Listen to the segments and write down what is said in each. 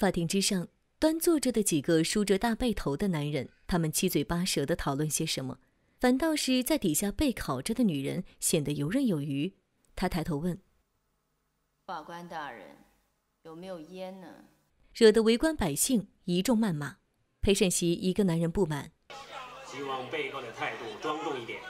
法庭之上，端坐着的几个梳着大背头的男人，他们七嘴八舌地讨论些什么？反倒是在底下被烤着的女人显得游刃有余。她抬头问：“法官大人，有没有烟呢？”惹得围观百姓一众谩骂。陪审席一个男人不满：“希望被告的态度庄重一点。”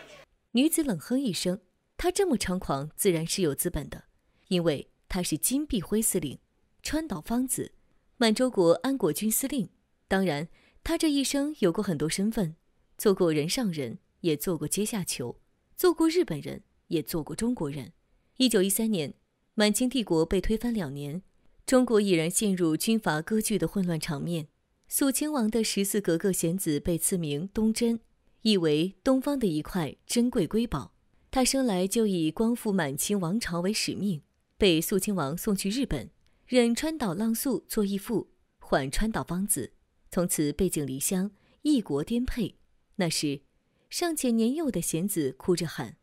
女子冷哼一声：“他这么猖狂，自然是有资本的，因为他是金碧辉司令，川岛芳子。”满洲国安国军司令，当然，他这一生有过很多身份，做过人上人，也做过阶下囚，做过日本人，也做过中国人。一九一三年，满清帝国被推翻两年，中国已然陷入军阀割据的混乱场面。肃亲王的十四格格贤子被赐名东珍，意为东方的一块珍贵瑰宝。他生来就以光复满清王朝为使命，被肃亲王送去日本。忍川岛浪速做义父，唤川岛芳子，从此背井离乡，异国颠沛。那时，尚且年幼的贤子哭着喊：“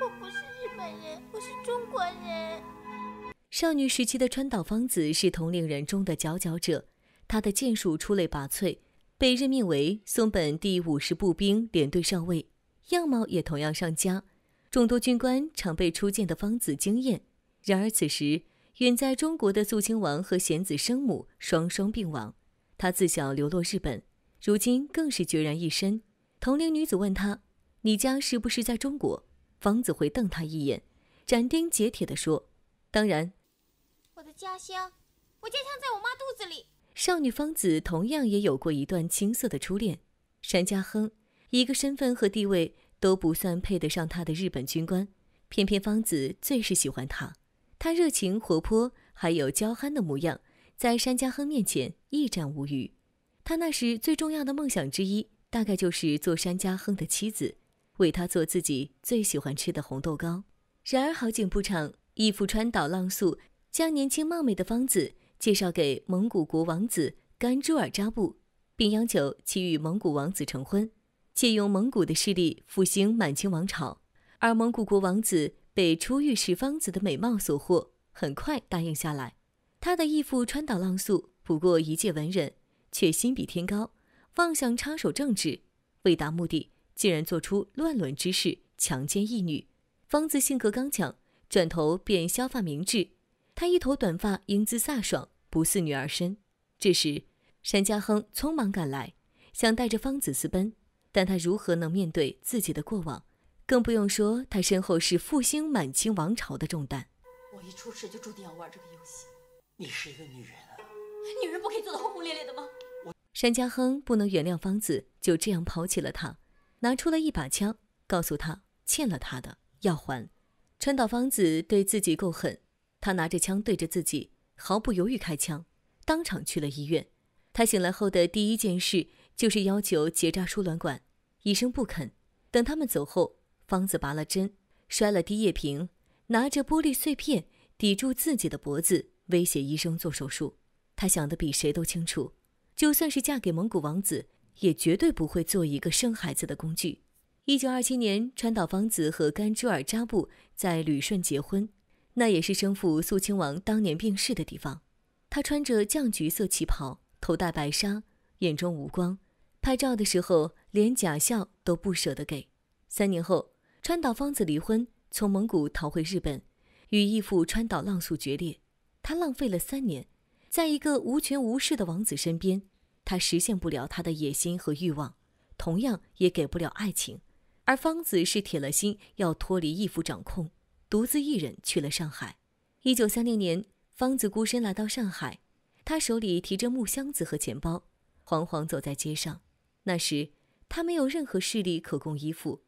我不是日本人，我是中国人。”少女时期的川岛芳子是同龄人中的佼佼者，她的剑术出类拔萃，被任命为松本第五十步兵联队上尉，样貌也同样上佳，众多军官常被初见的芳子惊艳。然而此时。远在中国的肃亲王和贤子生母双双病亡，他自小流落日本，如今更是孑然一身。同龄女子问他：“你家是不是在中国？”方子回瞪他一眼，斩钉截铁地说：“当然。”我的家乡，我家乡在我妈肚子里。少女方子同样也有过一段青涩的初恋，山家亨，一个身份和地位都不算配得上他的日本军官，偏偏方子最是喜欢他。他热情活泼，还有娇憨的模样，在山家亨面前一展无余。他那时最重要的梦想之一，大概就是做山家亨的妻子，为他做自己最喜欢吃的红豆糕。然而好景不长，义父川岛浪速将年轻貌美的芳子介绍给蒙古国王子甘珠尔扎布，并央求其与蒙古王子成婚，借用蒙古的势力复兴满清王朝。而蒙古国王子。被初遇时芳子的美貌所惑，很快答应下来。他的义父川岛浪速不过一介文人，却心比天高，妄想插手政治，为达目的，竟然做出乱伦之事，强奸义女。芳子性格刚强，转头便削发明志。她一头短发，英姿飒爽，不似女儿身。这时，山家亨匆忙赶来，想带着芳子私奔，但他如何能面对自己的过往？更不用说，他身后是复兴满清王朝的重担。我一出世就注定要玩这个游戏。你是一个女人啊，女人不可以做的轰轰烈烈的吗？山家亨不能原谅方子就这样抛弃了他，拿出了一把枪，告诉他欠了他的要还。川岛芳子对自己够狠，他拿着枪对着自己，毫不犹豫开枪，当场去了医院。他醒来后的第一件事就是要求结扎输卵管，医生不肯。等他们走后。方子拔了针，摔了滴液瓶，拿着玻璃碎片抵住自己的脖子，威胁医生做手术。她想的比谁都清楚，就算是嫁给蒙古王子，也绝对不会做一个生孩子的工具。一九二七年，川岛芳子和甘珠尔扎布在旅顺结婚，那也是生父肃亲王当年病逝的地方。她穿着绛橘色旗袍，头戴白纱，眼中无光，拍照的时候连假笑都不舍得给。三年后。川岛芳子离婚，从蒙古逃回日本，与义父川岛浪速决裂。他浪费了三年，在一个无权无势的王子身边，他实现不了他的野心和欲望，同样也给不了爱情。而芳子是铁了心要脱离义父掌控，独自一人去了上海。一九三零年，芳子孤身来到上海，她手里提着木箱子和钱包，惶惶走在街上。那时，她没有任何势力可供依附。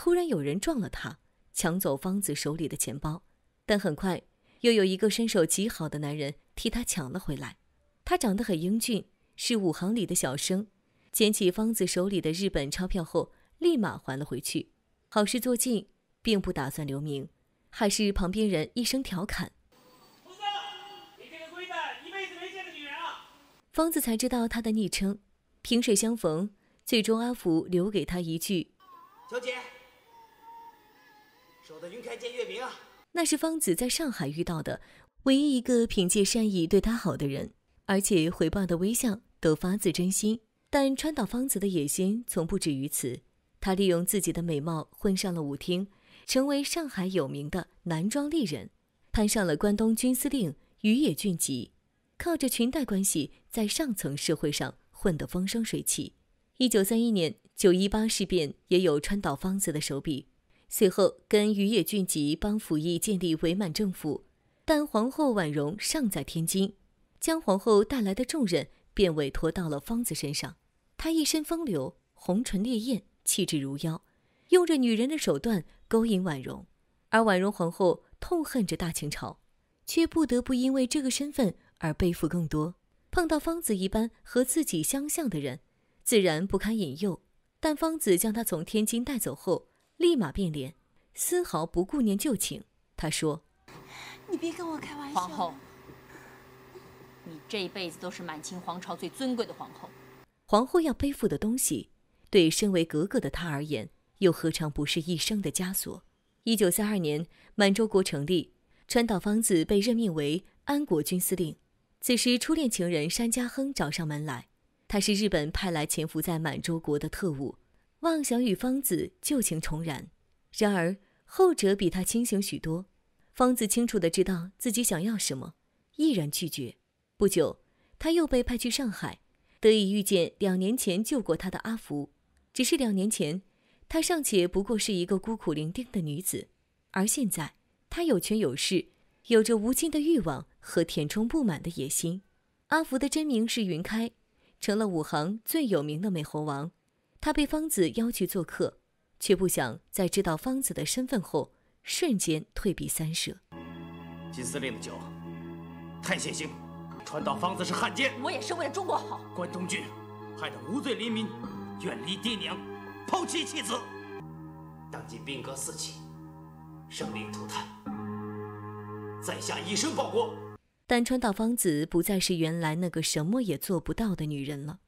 突然有人撞了他，抢走方子手里的钱包，但很快又有一个身手极好的男人替他抢了回来。他长得很英俊，是武行里的小生。捡起方子手里的日本钞票后，立马还了回去。好事做尽，并不打算留名。还是旁边人一声调侃：“阿你这个龟子，一辈子没见的女人啊！”方子才知道他的昵称。萍水相逢，最终阿福留给他一句：“小姐。”守得云开见月明啊！那是芳子在上海遇到的唯一一个凭借善意对她好的人，而且回报的微笑都发自真心。但川岛芳子的野心从不止于此，她利用自己的美貌混上了舞厅，成为上海有名的男装丽人，攀上了关东军司令宇野俊吉，靠着裙带关系在上层社会上混得风生水起。一九三一年九一八事变也有川岛芳子的手笔。随后，跟于野俊吉帮溥仪建立伪满政府，但皇后婉容尚在天津，将皇后带来的重任便委托到了芳子身上。她一身风流，红唇烈焰，气质如妖，用着女人的手段勾引婉容。而婉容皇后痛恨着大清朝，却不得不因为这个身份而背负更多。碰到芳子一般和自己相像的人，自然不堪引诱。但芳子将她从天津带走后。立马变脸，丝毫不顾念旧情。他说：“你别跟我开玩笑，皇后，你这一辈子都是满清皇朝最尊贵的皇后。皇后要背负的东西，对身为格格的她而言，又何尝不是一生的枷锁？”一九三二年，满洲国成立，川岛芳子被任命为安国军司令。此时，初恋情人山家亨找上门来，他是日本派来潜伏在满洲国的特务。妄想与芳子旧情重燃，然而后者比他清醒许多。芳子清楚地知道自己想要什么，毅然拒绝。不久，她又被派去上海，得以遇见两年前救过她的阿福。只是两年前，她尚且不过是一个孤苦伶仃的女子，而现在，她有权有势，有着无尽的欲望和填充不满的野心。阿福的真名是云开，成了武行最有名的美猴王。他被芳子邀去做客，却不想在知道芳子的身份后，瞬间退避三舍。金司令的酒，太血腥！川岛芳子是汉奸，我也是为了中国好。关东军害得无罪黎民，远离爹娘，抛妻弃子。当今兵戈四起，生灵涂炭，在下以身报国。但川岛芳子不再是原来那个什么也做不到的女人了。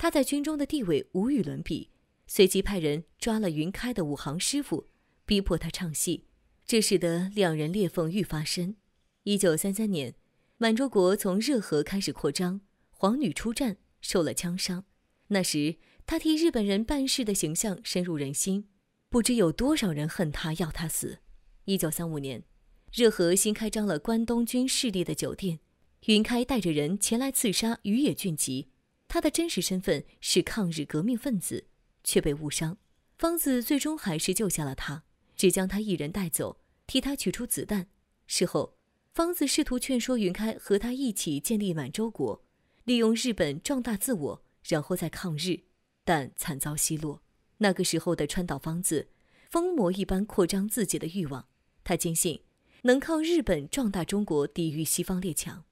他在军中的地位无与伦比，随即派人抓了云开的武行师傅，逼迫他唱戏，这使得两人裂缝愈发深。一九三三年，满洲国从热河开始扩张，皇女出战受了枪伤。那时，他替日本人办事的形象深入人心，不知有多少人恨他要他死。一九三五年，热河新开张了关东军势力的酒店，云开带着人前来刺杀宇野俊吉。他的真实身份是抗日革命分子，却被误伤。方子最终还是救下了他，只将他一人带走，替他取出子弹。事后，方子试图劝说云开和他一起建立满洲国，利用日本壮大自我，然后再抗日，但惨遭奚落。那个时候的川岛芳子，疯魔一般扩张自己的欲望。他坚信，能靠日本壮大中国，抵御西方列强。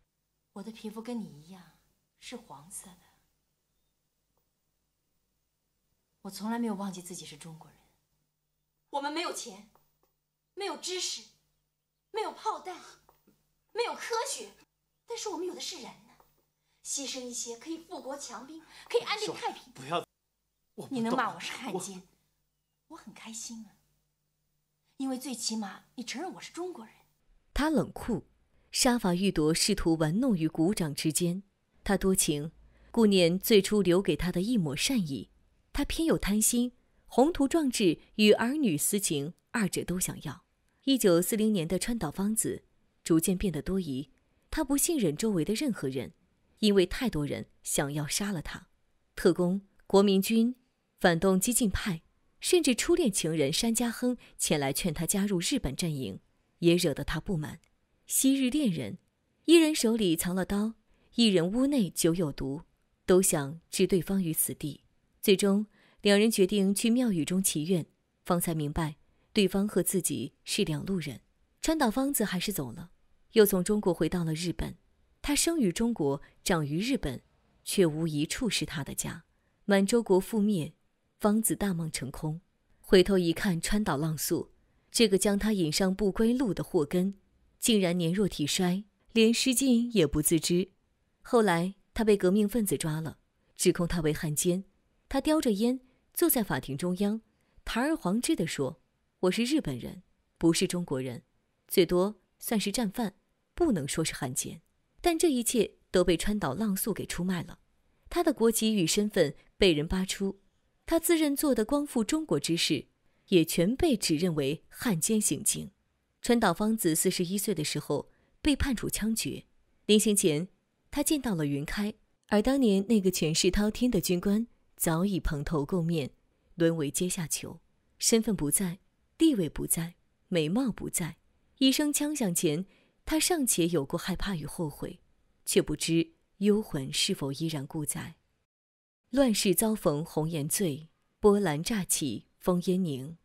我的皮肤跟你一样，是黄色的。我从来没有忘记自己是中国人。我们没有钱，没有知识，没有炮弹，没有科学，但是我们有的是人呐。牺牲一些可以富国强兵，可以安定太平。不要，你能骂我是汉奸，我很开心啊。因为最起码你承认我是中国人。他冷酷，杀伐欲夺，试图玩弄于股掌之间；他多情，顾念最初留给他的一抹善意。他偏又贪心，宏图壮志与儿女私情，二者都想要。一九四零年的川岛芳子逐渐变得多疑，他不信任周围的任何人，因为太多人想要杀了他。特工、国民军、反动激进派，甚至初恋情人山家亨前来劝他加入日本阵营，也惹得他不满。昔日恋人，一人手里藏了刀，一人屋内酒有毒，都想置对方于死地。最终，两人决定去庙宇中祈愿，方才明白，对方和自己是两路人。川岛芳子还是走了，又从中国回到了日本。他生于中国，长于日本，却无一处是他的家。满洲国覆灭，芳子大梦成空。回头一看，川岛浪速，这个将他引上不归路的祸根，竟然年弱体衰，连失禁也不自知。后来，他被革命分子抓了，指控他为汉奸。他叼着烟，坐在法庭中央，堂而皇之地说：“我是日本人，不是中国人，最多算是战犯，不能说是汉奸。”但这一切都被川岛浪速给出卖了，他的国籍与身份被人扒出，他自认做的光复中国之事，也全被指认为汉奸行径。川岛芳子四十一岁的时候被判处枪决，临行前，他见到了云开，而当年那个权势滔天的军官。早已蓬头垢面，沦为阶下囚，身份不在，地位不在，美貌不在。一声枪响前，他尚且有过害怕与后悔，却不知幽魂是否依然故在。乱世遭逢红颜醉，波澜乍起风烟凝。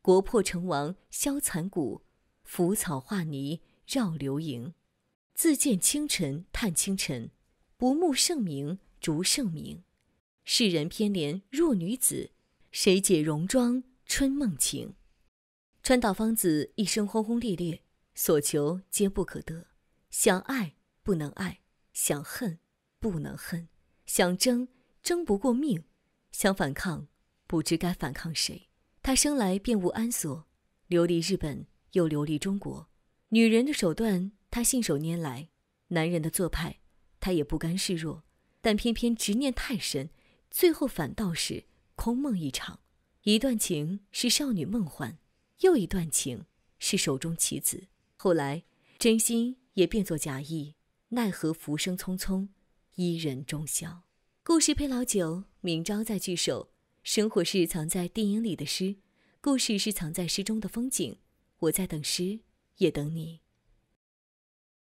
国破城亡消残骨，腐草化泥绕流萤。自见清晨叹清晨，不慕盛名逐盛名。世人偏怜弱女子，谁解戎装春梦情？川岛芳子一生轰轰烈烈，所求皆不可得，想爱不能爱，想恨不能恨，想争争不过命，想反抗，不知该反抗谁。她生来便无安所，流离日本又流离中国。女人的手段，她信手拈来；男人的做派，她也不甘示弱。但偏偏执念太深。最后反倒是空梦一场，一段情是少女梦幻，又一段情是手中棋子。后来真心也变作假意，奈何浮生匆匆，伊人终消。故事配老酒，明朝再聚首。生活是藏在电影里的诗，故事是藏在诗中的风景。我在等诗，也等你。